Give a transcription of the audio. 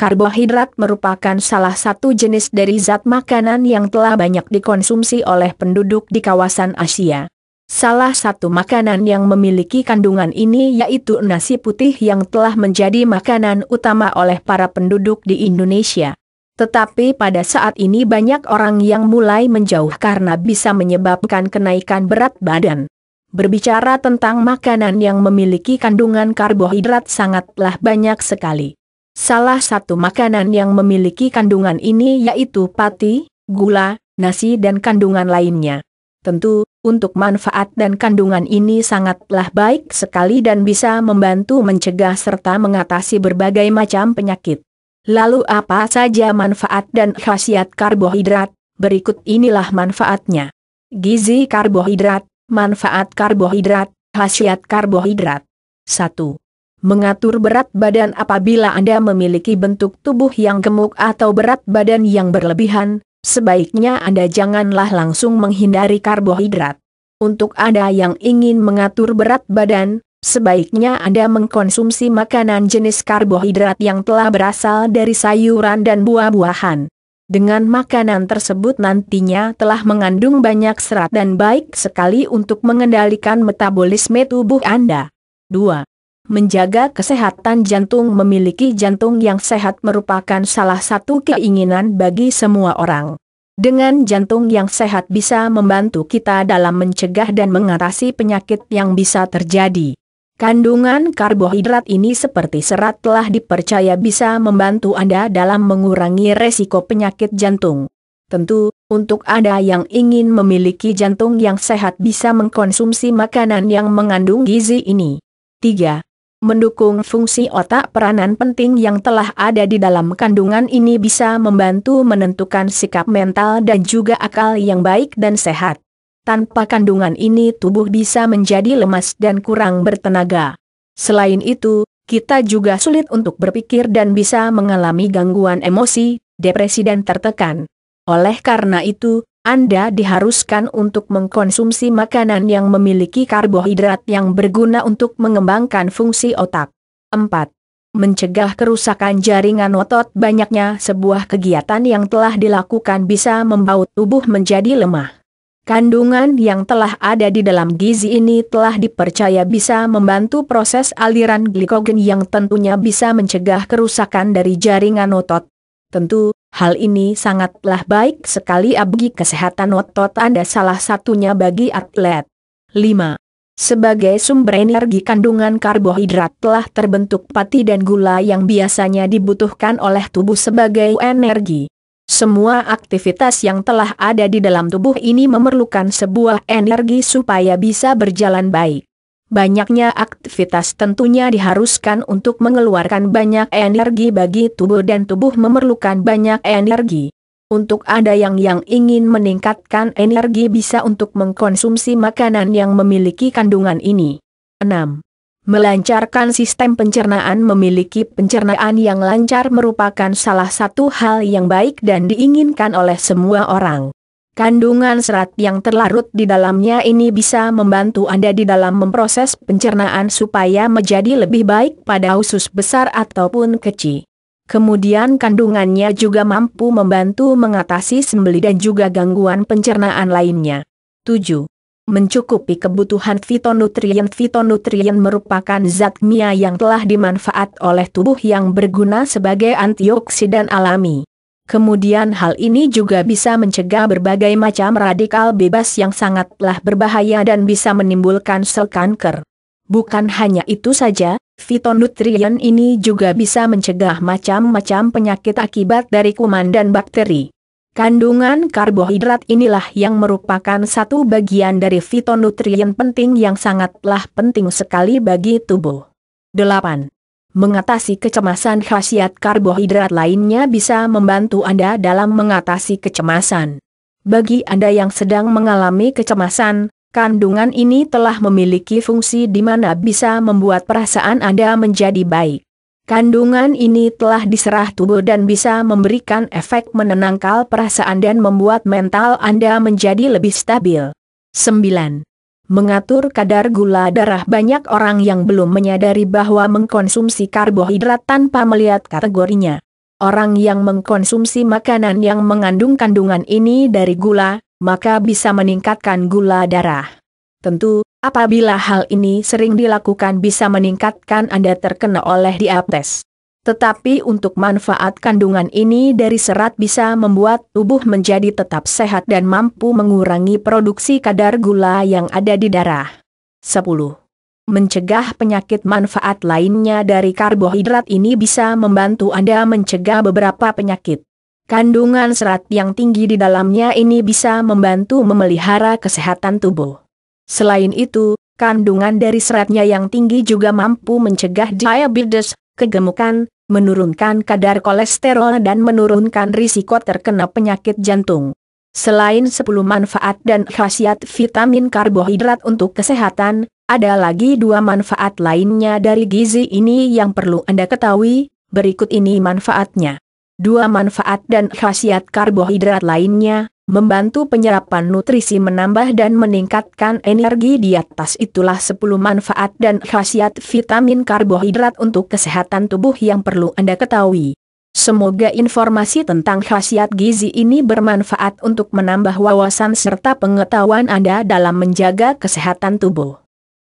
Karbohidrat merupakan salah satu jenis dari zat makanan yang telah banyak dikonsumsi oleh penduduk di kawasan Asia. Salah satu makanan yang memiliki kandungan ini yaitu nasi putih yang telah menjadi makanan utama oleh para penduduk di Indonesia. Tetapi pada saat ini banyak orang yang mulai menjauh karena bisa menyebabkan kenaikan berat badan. Berbicara tentang makanan yang memiliki kandungan karbohidrat sangatlah banyak sekali. Salah satu makanan yang memiliki kandungan ini yaitu pati, gula, nasi dan kandungan lainnya. Tentu, untuk manfaat dan kandungan ini sangatlah baik sekali dan bisa membantu mencegah serta mengatasi berbagai macam penyakit. Lalu apa saja manfaat dan khasiat karbohidrat? Berikut inilah manfaatnya. Gizi karbohidrat, manfaat karbohidrat, khasiat karbohidrat. 1. Mengatur berat badan apabila Anda memiliki bentuk tubuh yang gemuk atau berat badan yang berlebihan, sebaiknya Anda janganlah langsung menghindari karbohidrat. Untuk Anda yang ingin mengatur berat badan, Sebaiknya Anda mengkonsumsi makanan jenis karbohidrat yang telah berasal dari sayuran dan buah-buahan. Dengan makanan tersebut nantinya telah mengandung banyak serat dan baik sekali untuk mengendalikan metabolisme tubuh Anda. 2. Menjaga kesehatan jantung memiliki jantung yang sehat merupakan salah satu keinginan bagi semua orang. Dengan jantung yang sehat bisa membantu kita dalam mencegah dan mengatasi penyakit yang bisa terjadi. Kandungan karbohidrat ini seperti serat telah dipercaya bisa membantu Anda dalam mengurangi resiko penyakit jantung. Tentu, untuk Anda yang ingin memiliki jantung yang sehat bisa mengkonsumsi makanan yang mengandung gizi ini. 3 mendukung fungsi otak peranan penting yang telah ada di dalam kandungan ini bisa membantu menentukan sikap mental dan juga akal yang baik dan sehat. Tanpa kandungan ini tubuh bisa menjadi lemas dan kurang bertenaga. Selain itu, kita juga sulit untuk berpikir dan bisa mengalami gangguan emosi, depresi dan tertekan. Oleh karena itu, anda diharuskan untuk mengkonsumsi makanan yang memiliki karbohidrat yang berguna untuk mengembangkan fungsi otak. 4. Mencegah kerusakan jaringan otot banyaknya sebuah kegiatan yang telah dilakukan bisa membaut tubuh menjadi lemah. Kandungan yang telah ada di dalam gizi ini telah dipercaya bisa membantu proses aliran glikogen yang tentunya bisa mencegah kerusakan dari jaringan otot. Tentu, Hal ini sangatlah baik sekali bagi kesehatan otot Anda salah satunya bagi atlet. 5. Sebagai sumber energi kandungan karbohidrat telah terbentuk pati dan gula yang biasanya dibutuhkan oleh tubuh sebagai energi. Semua aktivitas yang telah ada di dalam tubuh ini memerlukan sebuah energi supaya bisa berjalan baik. Banyaknya aktivitas tentunya diharuskan untuk mengeluarkan banyak energi bagi tubuh dan tubuh memerlukan banyak energi. Untuk ada yang yang ingin meningkatkan energi bisa untuk mengkonsumsi makanan yang memiliki kandungan ini. 6. Melancarkan sistem pencernaan memiliki pencernaan yang lancar merupakan salah satu hal yang baik dan diinginkan oleh semua orang. Kandungan serat yang terlarut di dalamnya ini bisa membantu Anda di dalam memproses pencernaan supaya menjadi lebih baik pada usus besar ataupun kecil. Kemudian kandungannya juga mampu membantu mengatasi sembeli dan juga gangguan pencernaan lainnya. 7. Mencukupi kebutuhan fitonutrien Fitonutrien merupakan zat kimia yang telah dimanfaat oleh tubuh yang berguna sebagai antioksidan alami. Kemudian hal ini juga bisa mencegah berbagai macam radikal bebas yang sangatlah berbahaya dan bisa menimbulkan sel kanker. Bukan hanya itu saja, fitonutrien ini juga bisa mencegah macam-macam penyakit akibat dari kuman dan bakteri. Kandungan karbohidrat inilah yang merupakan satu bagian dari fitonutrien penting yang sangatlah penting sekali bagi tubuh. 8. Mengatasi kecemasan khasiat karbohidrat lainnya bisa membantu Anda dalam mengatasi kecemasan. Bagi Anda yang sedang mengalami kecemasan, kandungan ini telah memiliki fungsi di mana bisa membuat perasaan Anda menjadi baik. Kandungan ini telah diserah tubuh dan bisa memberikan efek menenangkan perasaan dan membuat mental Anda menjadi lebih stabil. 9 mengatur kadar gula darah banyak orang yang belum menyadari bahwa mengkonsumsi karbohidrat tanpa melihat kategorinya. Orang yang mengkonsumsi makanan yang mengandung kandungan ini dari gula, maka bisa meningkatkan gula darah. Tentu, apabila hal ini sering dilakukan bisa meningkatkan Anda terkena oleh diabetes. Tetapi untuk manfaat kandungan ini dari serat bisa membuat tubuh menjadi tetap sehat dan mampu mengurangi produksi kadar gula yang ada di darah. 10. Mencegah penyakit manfaat lainnya dari karbohidrat ini bisa membantu Anda mencegah beberapa penyakit. Kandungan serat yang tinggi di dalamnya ini bisa membantu memelihara kesehatan tubuh. Selain itu, kandungan dari seratnya yang tinggi juga mampu mencegah diabetes, kegemukan, menurunkan kadar kolesterol dan menurunkan risiko terkena penyakit jantung. Selain 10 manfaat dan khasiat vitamin karbohidrat untuk kesehatan, ada lagi dua manfaat lainnya dari gizi ini yang perlu Anda ketahui, berikut ini manfaatnya. Dua manfaat dan khasiat karbohidrat lainnya, membantu penyerapan nutrisi menambah dan meningkatkan energi di atas itulah 10 manfaat dan khasiat vitamin karbohidrat untuk kesehatan tubuh yang perlu Anda ketahui. Semoga informasi tentang khasiat gizi ini bermanfaat untuk menambah wawasan serta pengetahuan Anda dalam menjaga kesehatan tubuh.